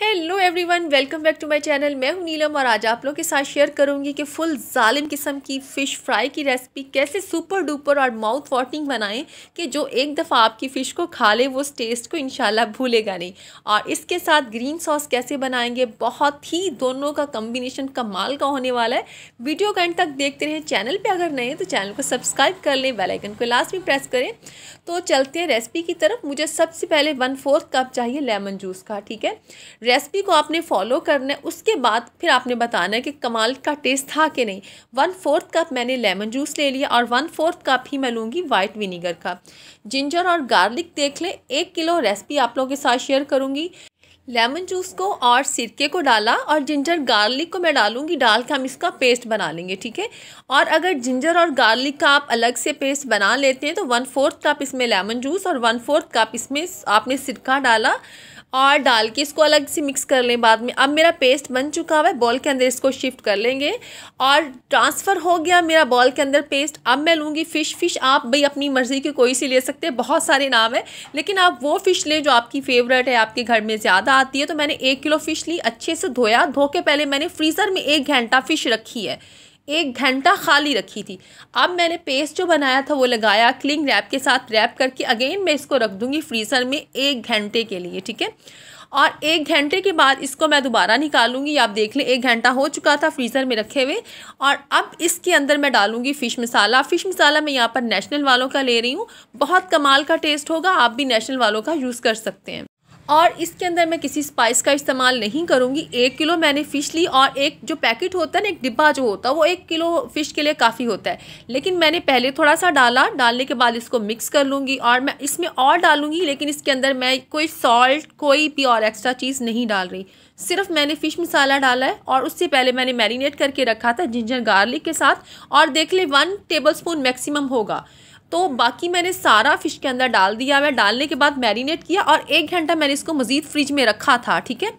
hello everyone welcome back to my channel मैं हूं नीलम और आज आप लोगों के साथ शेयर करूंगी कि फुल जालिम किस्म की फ़िश फ्राई की रेसिपी कैसे सुपर डुपर और माउथ वाटरिंग बनाएं कि जो एक दफ़ा आपकी फ़िश को खा ले वो उस टेस्ट को इनशाला भूलेगा नहीं और इसके साथ ग्रीन सॉस कैसे बनाएंगे बहुत ही दोनों का कम्बिनेशन कमाल का होने वाला है वीडियो का तक देखते रहें चैनल पर अगर नए तो चैनल को सब्सक्राइब कर लें बेलाइकन को लास्ट में प्रेस करें तो चलते हैं रेसिपी की तरफ मुझे सबसे पहले वन फोर्थ कप चाहिए लेमन जूस का ठीक है रेसिपी को आपने फॉलो करना है उसके बाद फिर आपने बताना है कि कमाल का टेस्ट था कि नहीं वन फोर्थ कप मैंने लेमन जूस ले लिया और वन फोर्थ कप ही मैं लूँगी वाइट विनीगर का जिंजर और गार्लिक देख लें एक किलो रेसिपी आप लोगों के साथ शेयर करूँगी लेमन जूस को और सिरके को डाला और जिंजर गार्लिक को मैं डालूंगी डाल के हम इसका पेस्ट बना लेंगे ठीक है और अगर जिंजर और गार्लिक का आप अलग से पेस्ट बना लेते हैं तो वन फोर्थ कप इसमें लेमन जूस और वन फोर्थ कप इसमें आपने सिरका डाला और डाल के इसको अलग से मिक्स कर लें बाद में अब मेरा पेस्ट बन चुका हुआ है बॉल के अंदर इसको शिफ्ट कर लेंगे और ट्रांसफ़र हो गया मेरा बॉल के अंदर पेस्ट अब मैं लूँगी फ़िश फ़िश आप भाई अपनी मर्ज़ी के कोई सी ले सकते हैं बहुत सारे नाम है लेकिन आप वो फ़िश लें जो आपकी फेवरेट है आपके घर में ज़्यादा आती है तो मैंने एक किलो फ़िश ली अच्छे से धोया धो के पहले मैंने फ्रीज़र में एक घंटा फ़िश रखी है एक घंटा खाली रखी थी अब मैंने पेस्ट जो बनाया था वो लगाया क्लिंग रैप के साथ रैप करके अगेन मैं इसको रख दूँगी फ्रीज़र में एक घंटे के लिए ठीक है और एक घंटे के बाद इसको मैं दोबारा निकालूंगी आप देख लें एक घंटा हो चुका था फ्रीज़र में रखे हुए और अब इसके अंदर मैं डालूंगी फ़िश मसाला फ़िश मसाला मैं यहाँ पर नेशनल वालों का ले रही हूँ बहुत कमाल का टेस्ट होगा आप भी नेशनल वालों का यूज़ कर सकते हैं और इसके अंदर मैं किसी स्पाइस का इस्तेमाल नहीं करूँगी एक किलो मैंने फ़िश ली और एक जो पैकेट होता है ना एक डिब्बा जो होता है वो एक किलो फ़िश के लिए काफ़ी होता है लेकिन मैंने पहले थोड़ा सा डाला डालने के बाद इसको मिक्स कर लूँगी और मैं इसमें और डालूँगी लेकिन इसके अंदर मैं कोई सॉल्ट कोई भी और एक्स्ट्रा चीज़ नहीं डाल रही सिर्फ मैंने फ़िश मसाला डाला है और उससे पहले मैंने मैरिनेट करके रखा था जिंजर गार्लिक के साथ और देख लें वन टेबल स्पून मैक्सिमम होगा तो बाकी मैंने सारा फ़िश के अंदर डाल दिया मैं डालने के बाद मैरिनेट किया और एक घंटा मैंने इसको मज़ीद फ्रिज में रखा था ठीक है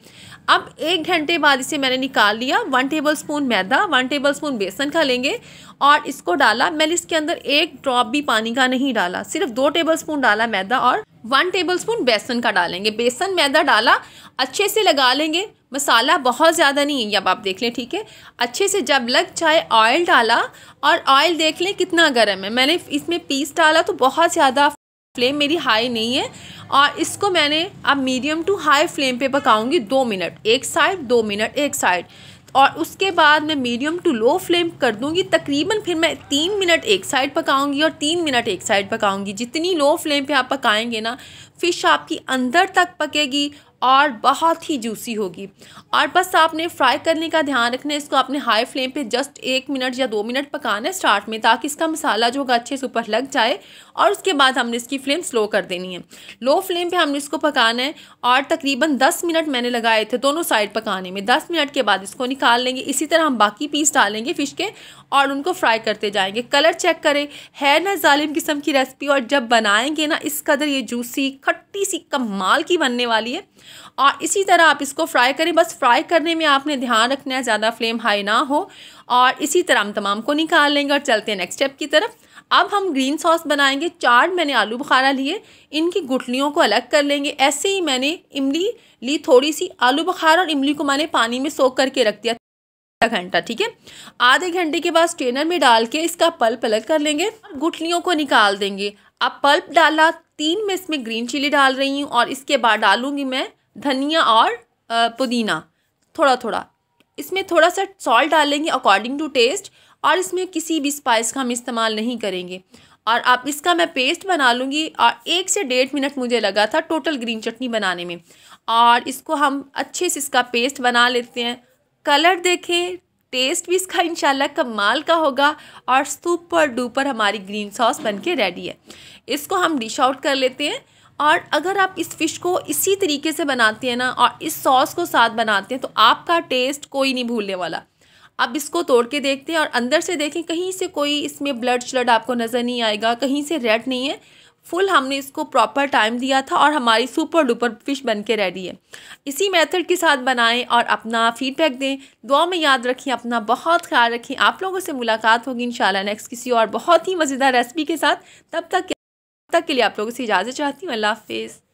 अब एक घंटे बाद इसे मैंने निकाल लिया वन टेबल स्पून मैदा वन टेबल स्पून बेसन का लेंगे और इसको डाला मैंने इसके अंदर एक ड्रॉप भी पानी का नहीं डाला सिर्फ दो टेबल स्पून डाला मैदा और वन टेबल स्पून बेसन का डालेंगे बेसन मैदा डाला अच्छे से लगा लेंगे मसाला बहुत ज़्यादा नहीं है अब आप देख लें ठीक है अच्छे से जब लग जाए ऑयल डाला और ऑयल देख लें कितना गर्म है मैंने इसमें पीस डाला तो बहुत ज़्यादा फ्लेम मेरी हाई नहीं है और इसको मैंने अब मीडियम टू हाई फ्लेम पे पकाऊंगी दो मिनट एक साइड दो मिनट एक साइड और उसके बाद मैं मीडियम टू लो फ्लेम कर दूंगी तकरीबन फिर मैं तीन मिनट एक साइड पकाऊंगी और तीन मिनट एक साइड पकाऊंगी जितनी लो फ्लेम पे आप पकाएंगे ना फ़िश आपकी अंदर तक पकेगी और बहुत ही जूसी होगी और बस आपने फ्राई करने का ध्यान रखना है इसको आपने हाई फ्लेम पे जस्ट एक मिनट या दो मिनट पकाना है स्टार्ट में ताकि इसका मसाला जो होगा अच्छे से ऊपर लग जाए और उसके बाद हमने इसकी फ्लेम स्लो कर देनी है लो फ्लेम पे हमने इसको पकाना है और तकरीबन दस मिनट मैंने लगाए थे दोनों साइड पकाने में दस मिनट के बाद इसको निकाल लेंगे इसी तरह हम बाकी पीस डालेंगे फ़िश के और उनको फ्राई करते जाएंगे कलर चेक करें है ना ालिम किस्म की रेसिपी और जब बनाएंगे ना इस कदर ये जूसी खट्टी सी कमाल की बनने वाली है और इसी तरह आप इसको फ्राई करें बस फ्राई करने में आपने ध्यान रखना है ज़्यादा फ्लेम हाई ना हो और इसी तरह हम तमाम को निकाल लेंगे और चलते हैं नेक्स्ट स्टेप की तरफ अब हम ग्रीन सॉस बनाएंगे चार मैंने आलू बुखारा लिए इनकी गुटलियों को अलग कर लेंगे ऐसे ही मैंने इमली ली थोड़ी सी आलू बुखारा और इमली को मैंने पानी में सोख करके रख दिया आधा घंटा ठीक है आधे घंटे के बाद स्ट्रेनर में डाल के इसका पल्प अलग कर लेंगे और गुटलियों को निकाल देंगे अब पल्प डाला तीन में इसमें ग्रीन चिली डाल रही हूँ और इसके बाद डालूँगी मैं धनिया और पुदीना थोड़ा थोड़ा इसमें थोड़ा सा सॉल्ट डालेंगे अकॉर्डिंग टू टेस्ट और इसमें किसी भी स्पाइस का हम इस्तेमाल नहीं करेंगे और अब इसका मैं पेस्ट बना लूँगी और एक से डेढ़ मिनट मुझे लगा था टोटल ग्रीन चटनी बनाने में और इसको हम अच्छे से इसका पेस्ट बना लेते हैं कलर देखें टेस्ट भी इसका इंशाल्लाह कमाल का होगा और सुपर डुपर हमारी ग्रीन सॉस बन के रेडी है इसको हम डिश आउट कर लेते हैं और अगर आप इस फ़िश को इसी तरीके से बनाते हैं ना और इस सॉस को साथ बनाते हैं तो आपका टेस्ट कोई नहीं भूलने वाला अब इसको तोड़ के देखते हैं और अंदर से देखें कहीं से कोई इसमें ब्लड श्लड आपको नज़र नहीं आएगा कहीं से रेड नहीं है फुल हमने इसको प्रॉपर टाइम दिया था और हमारी सुपर डुपर फिश बन के रेडी है इसी मेथड के साथ बनाएं और अपना फीडबैक दें दुआ में याद रखें अपना बहुत ख्याल रखें आप लोगों से मुलाकात होगी इंशाल्लाह नेक्स्ट किसी और बहुत ही मज़ेदार रेसिपी के साथ तब तक तब तक के लिए आप लोगों से इजाज़त चाहती हूँ अल्लाह हाफिज़